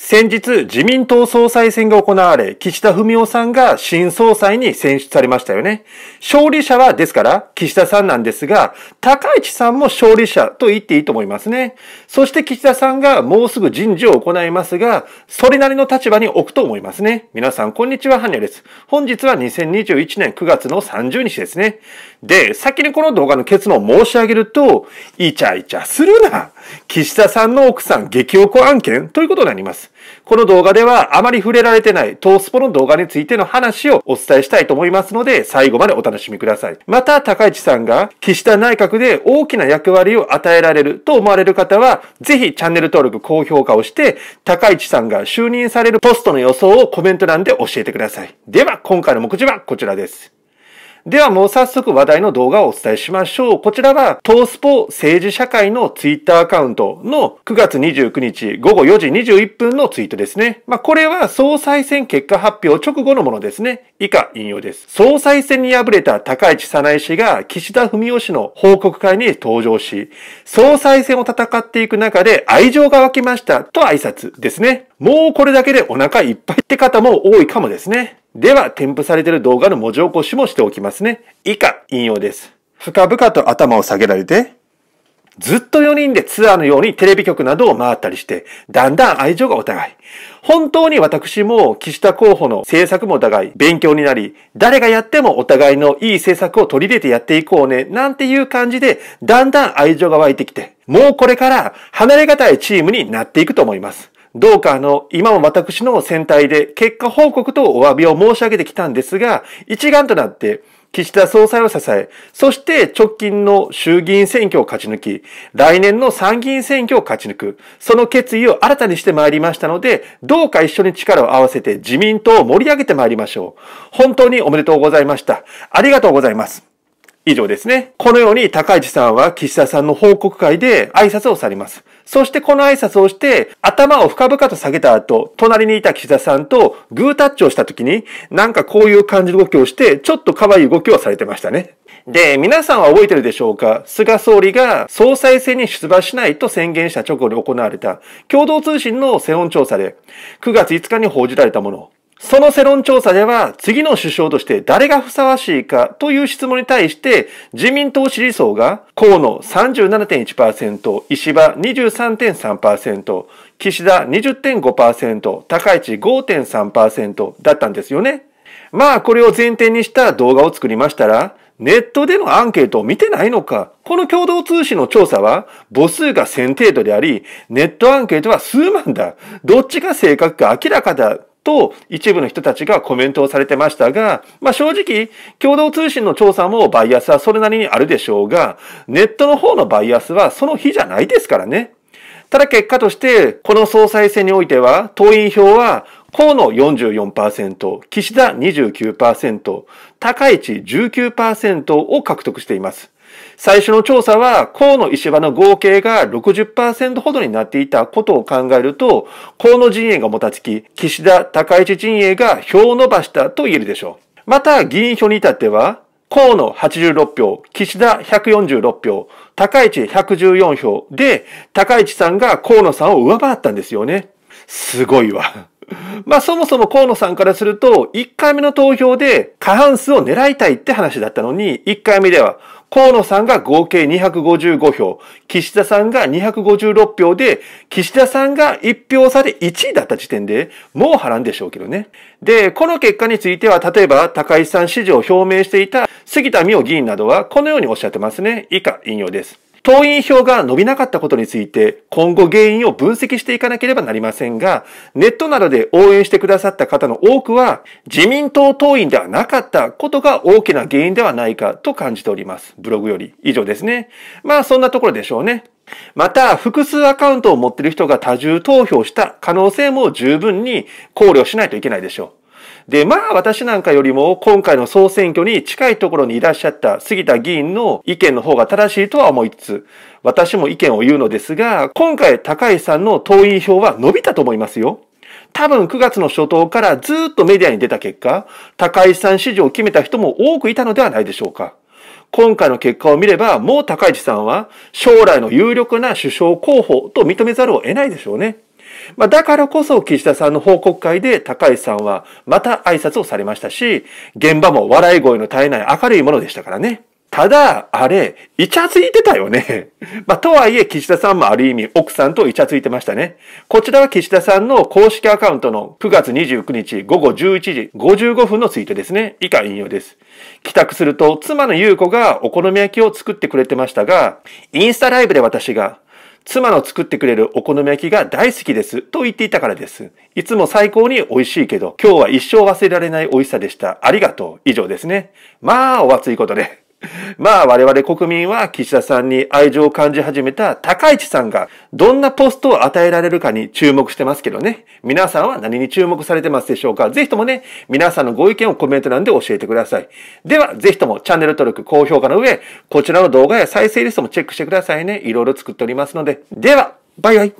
先日、自民党総裁選が行われ、岸田文雄さんが新総裁に選出されましたよね。勝利者は、ですから、岸田さんなんですが、高市さんも勝利者と言っていいと思いますね。そして岸田さんがもうすぐ人事を行いますが、それなりの立場に置くと思いますね。皆さん、こんにちは、ハニャです。本日は2021年9月の30日ですね。で、先にこの動画の結論を申し上げると、イチャイチャするな岸田さんの奥さん激おこ案件ということになります。。この動画ではあまり触れられてないトースポの動画についての話をお伝えしたいと思いますので、最後までお楽しみください。また、高市さんが岸田内閣で大きな役割を与えられると思われる方は、ぜひチャンネル登録、高評価をして、高市さんが就任されるポストの予想をコメント欄で教えてください。では、今回の目次はこちらです。ではもう早速話題の動画をお伝えしましょう。こちらは、東スポ政治社会のツイッターアカウントの9月29日午後4時21分のツイートですね。まあ、これは総裁選結果発表直後のものですね。以下引用です。総裁選に敗れた高市早苗氏が岸田文雄氏の報告会に登場し、総裁選を戦っていく中で愛情が湧きましたと挨拶ですね。もうこれだけでお腹いっぱいって方も多いかもですね。では、添付されている動画の文字起こしもしておきますね。以下、引用です。深々と頭を下げられて、ずっと4人でツアーのようにテレビ局などを回ったりして、だんだん愛情がお互い。本当に私も岸田候補の政策もお互い勉強になり、誰がやってもお互いのいい政策を取り入れてやっていこうね、なんていう感じで、だんだん愛情が湧いてきて、もうこれから離れがたいチームになっていくと思います。どうかあの、今も私の選対で結果報告とお詫びを申し上げてきたんですが、一丸となって岸田総裁を支え、そして直近の衆議院選挙を勝ち抜き、来年の参議院選挙を勝ち抜く、その決意を新たにしてまいりましたので、どうか一緒に力を合わせて自民党を盛り上げてまいりましょう。本当におめでとうございました。ありがとうございます。以上ですね。このように高市さんは岸田さんの報告会で挨拶をされます。そしてこの挨拶をして、頭を深々と下げた後、隣にいた岸田さんとグータッチをした時に、なんかこういう感じの動きをして、ちょっと可愛い動きをされてましたね。で、皆さんは覚えてるでしょうか菅総理が総裁選に出馬しないと宣言した直後に行われた共同通信の世論調査で9月5日に報じられたもの。その世論調査では次の首相として誰がふさわしいかという質問に対して自民党支持層が河野37.1%、石破23.3%、岸田20.5%、高市5.3%だったんですよね。まあこれを前提にした動画を作りましたらネットでのアンケートを見てないのか。この共同通信の調査は母数が1000程度であり、ネットアンケートは数万だ。どっちが正確か明らかだと一部の人たちがコメントをされてましたが、まあ、正直、共同通信の調査もバイアスはそれなりにあるでしょうが、ネットの方のバイアスはその日じゃないですからね。ただ結果として、この総裁選においては、党員票は河野44%、岸田29%、高市19%を獲得しています。最初の調査は、河野石破の合計が60%ほどになっていたことを考えると、河野陣営がもたつき、岸田高市陣営が票を伸ばしたと言えるでしょう。また、議員票に至っては、河野86票、岸田146票、高市114票で、高市さんが河野さんを上回ったんですよね。すごいわ。まあそもそも河野さんからすると、1回目の投票で過半数を狙いたいって話だったのに、1回目では河野さんが合計255票、岸田さんが256票で、岸田さんが1票差で1位だった時点で、もう波乱でしょうけどね。で、この結果については、例えば高市さん支持を表明していた杉田美代議員などは、このようにおっしゃってますね。以下、引用です。党員票が伸びなかったことについて、今後原因を分析していかなければなりませんが、ネットなどで応援してくださった方の多くは、自民党党員ではなかったことが大きな原因ではないかと感じております。ブログより。以上ですね。まあ、そんなところでしょうね。また、複数アカウントを持っている人が多重投票した可能性も十分に考慮しないといけないでしょう。で、まあ私なんかよりも今回の総選挙に近いところにいらっしゃった杉田議員の意見の方が正しいとは思いつつ、私も意見を言うのですが、今回高井さんの党員票は伸びたと思いますよ。多分9月の初頭からずっとメディアに出た結果、高井さん支持を決めた人も多くいたのではないでしょうか。今回の結果を見れば、もう高市さんは将来の有力な首相候補と認めざるを得ないでしょうね。まあ、だからこそ岸田さんの報告会で高市さんはまた挨拶をされましたし、現場も笑い声の絶えない明るいものでしたからね。ただ、あれ、イチャついてたよね。まあ、とはいえ、岸田さんもある意味、奥さんとイチャついてましたね。こちらは岸田さんの公式アカウントの9月29日午後11時55分のツイートですね。以下引用です。帰宅すると、妻の優子がお好み焼きを作ってくれてましたが、インスタライブで私が、妻の作ってくれるお好み焼きが大好きですと言っていたからです。いつも最高に美味しいけど、今日は一生忘れられない美味しさでした。ありがとう。以上ですね。まあ、お熱いことで。まあ我々国民は岸田さんに愛情を感じ始めた高市さんがどんなポストを与えられるかに注目してますけどね。皆さんは何に注目されてますでしょうかぜひともね、皆さんのご意見をコメント欄で教えてください。ではぜひともチャンネル登録、高評価の上、こちらの動画や再生リストもチェックしてくださいね。いろいろ作っておりますので。では、バイバイ。